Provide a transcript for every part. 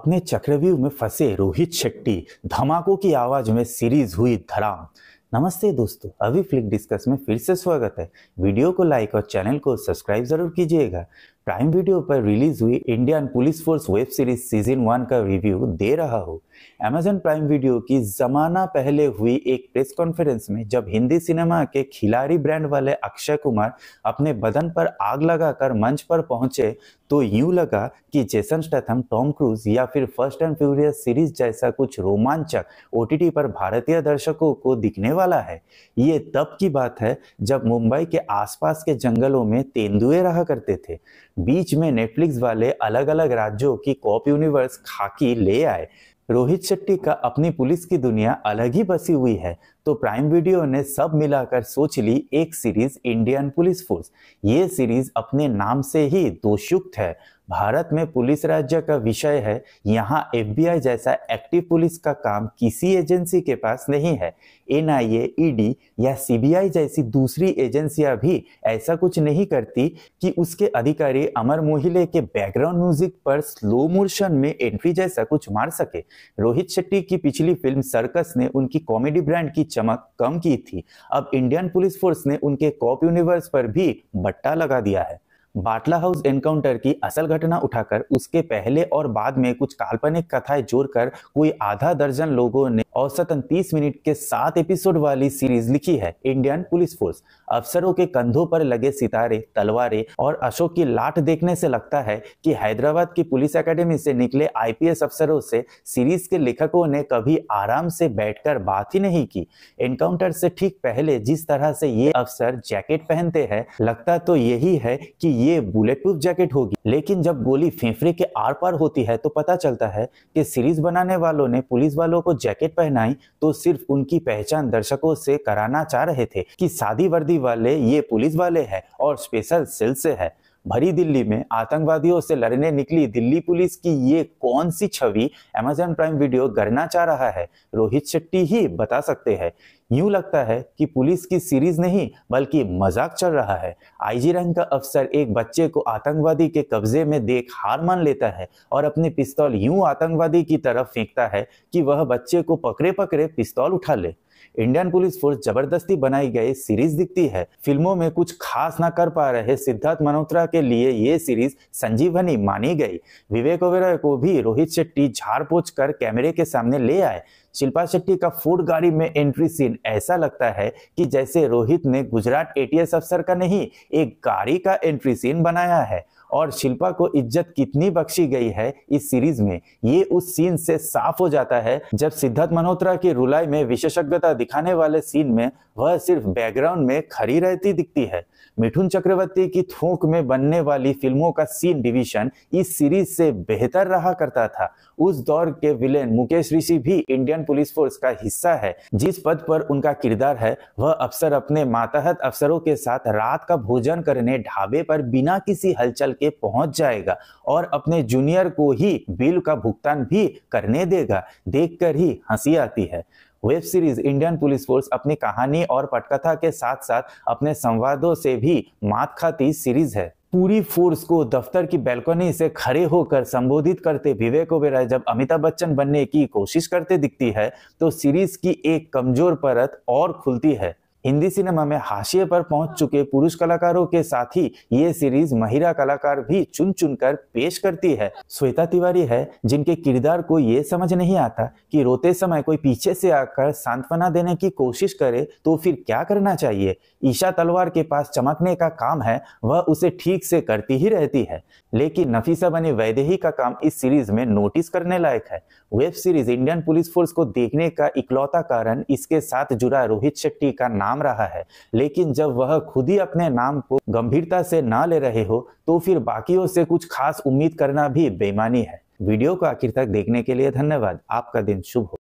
अपने चक्रव्यूह में फंसे रोहित शेट्टी धमाकों की आवाज में सीरीज हुई धराम नमस्ते दोस्तों अभी फ्लिक डिस्कस में फिर से स्वागत है वीडियो को लाइक और चैनल को सब्सक्राइब जरूर कीजिएगा प्राइम वीडियो पर रिलीज हुई Indian police force web series season one का रिव्यू दे रहा हूँ अमेजन प्राइम वीडियो की जमाना पहले हुई एक प्रेस कॉन्फ्रेंस में जब हिंदी सिनेमा के खिलाड़ी ब्रांड वाले अक्षय कुमार अपने बदन पर आग लगाकर मंच पर पहुंचे तो यूं लगा कि जेसन स्टैथम टॉम क्रूज या फिर फर्स्ट एंड फ्यूरियस सीरीज जैसा कुछ रोमांचक ओ पर भारतीय दर्शकों को दिखने वाला है ये तब की बात है जब मुंबई के आसपास के जंगलों में तेंदुए रहा करते थे बीच में नेटफ्लिक्स वाले अलग अलग राज्यों की कॉप यूनिवर्स खाकी ले आए रोहित शेट्टी का अपनी पुलिस की दुनिया अलग ही बसी हुई है तो प्राइम वीडियो ने सब मिलाकर सोच ली एक सीरीज इंडियन पुलिस फोर्स ये सीरीज अपने नाम से ही दोषयुक्त है भारत में पुलिस राज्य का विषय है यहाँ एफबीआई जैसा एक्टिव पुलिस का काम किसी एजेंसी के पास नहीं है एनआईए, ईडी या सीबीआई जैसी दूसरी एजेंसियां भी ऐसा कुछ नहीं करती कि उसके अधिकारी अमर मोहिले के बैकग्राउंड म्यूजिक पर स्लो मोशन में एंट्री जैसा कुछ मार सके रोहित शेट्टी की पिछली फिल्म सर्कस ने उनकी कॉमेडी ब्रांड की चमक कम की थी अब इंडियन पुलिस फोर्स ने उनके कॉप यूनिवर्स पर भी बट्टा लगा दिया है बाटला हाउस एनकाउंटर की असल घटना उठाकर उसके पहले और बाद में कुछ काल्पनिक कथाएं जोड़कर कोई आधा दर्जन लोगों ने औसतन 30 मिनट के सात एपिसोड वाली सीरीज लिखी है इंडियन पुलिस फोर्स अफसरों के कंधों पर लगे सितारे तलवारें और अशोक की लाठ देखने से लगता है कि हैदराबाद की पुलिस एकेडमी से निकले आईपीएस अफसरों से सीरीज के लेखकों ने कभी आराम से बैठकर बात ही नहीं की एनकाउंटर से ठीक पहले जिस तरह से ये अफसर जैकेट पहनते हैं लगता तो यही है कि ये बुलेट प्रूफ जैकेट होगी लेकिन जब गोली फेफड़े के आर पार होती है तो पता चलता है कि सीरीज बनाने वालों ने पुलिस वालों को जैकेट पहनाई तो सिर्फ उनकी पहचान दर्शकों से कराना चाह रहे थे कि सादी वर्दी वाले ये पुलिस वाले हैं और स्पेशल सेल से है भरी दिल्ली में आतंकवादियों से लड़ने निकली दिल्ली पुलिस की ये कौन सी छवि अमेजन प्राइम वीडियो गढ़ना चाह रहा है रोहित शेट्टी ही बता सकते हैं यूं लगता है कि पुलिस की सीरीज नहीं बल्कि मजाक चल रहा है आईजी रैंक का अफसर एक बच्चे को आतंकवादी के कब्जे में देख हार मान लेता है और अपने पिस्तौल यूं आतंकवादी की तरफ फेंकता है कि वह बच्चे को पकड़े पकड़े पिस्तौल उठा ले इंडियन पुलिस फोर्स जबरदस्ती बनाई गई सीरीज दिखती है फिल्मों में कुछ खास ना कर पा रहे सिद्धार्थ मल्होत्रा के लिए ये सीरीज संजीवनी मानी गई विवेक ओबेरॉय को भी रोहित शेट्टी झाड़ पोछ कर कैमरे के सामने ले आए शिल्पा शेट्टी का फूड गाड़ी में एंट्री सीन ऐसा लगता है कि जैसे रोहित ने गुजरात एटीएस अफसर का नहीं एक गाड़ी का एंट्री सीन बनाया है और शिल्पा को इज्जत कितनी बख्शी गई है इस सीरीज में ये उस सीन से साफ हो जाता है जब सिद्धार्थ मल्होत्रा की रुलाई में विशेषज्ञता दिखाने वाले सीन में वह सिर्फ बैकग्राउंड में खड़ी रहती दिखती है मिठुन चक्रवर्ती की थूक में बनने वाली फिल्मों का सीन डिवीजन इस सीरीज से बेहतर रहा करता था उस दौर के विलेन मुकेश ऋषि भी इंडियन पुलिस फोर्स का हिस्सा है जिस पद पर उनका किरदार है वह अफसर अपने मातहत अफसरों के साथ रात का भोजन करने ढाबे पर बिना किसी हलचल करके पहुंच जाएगा और अपने जूनियर को ही बिल का भुगतान भी करने देगा देखकर ही हंसी आती है web series Indian police force अपनी कहानी और पटकथा के साथ साथ अपने संवादों से भी मात खाती सीरीज है पूरी फोर्स को दफ्तर की बैल्कनी से खड़े होकर संबोधित करते विवेक ओबेरा जब अमिताभ बच्चन बनने की कोशिश करते दिखती है तो सीरीज की एक कमजोर परत और खुलती है हिंदी सिनेमा में हाशिए पर पहुंच चुके पुरुष कलाकारों के साथ ही ये सीरीज महिला कलाकार भी चुन चुन कर पेश करती है श्वेता तिवारी है जिनके किरदार को ये समझ नहीं आता कि रोते समय कोई पीछे से आकर सांत्वना देने की कोशिश करे तो फिर क्या करना चाहिए ईशा तलवार के पास चमकने का काम है वह उसे ठीक से करती ही रहती है लेकिन नफीसा बनी वैदेही का काम इस सीरीज में नोटिस करने लायक है web series Indian police force को देखने का इकलौता कारण इसके साथ जुड़ा रोहित शेट्टी का नाम नाम रहा है लेकिन जब वह खुद ही अपने नाम को गंभीरता से ना ले रहे हो तो फिर बाकियों से कुछ खास उम्मीद करना भी बेईमानी है वीडियो को आखिर तक देखने के लिए धन्यवाद आपका दिन शुभ हो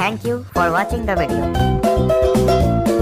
thank you for watching the video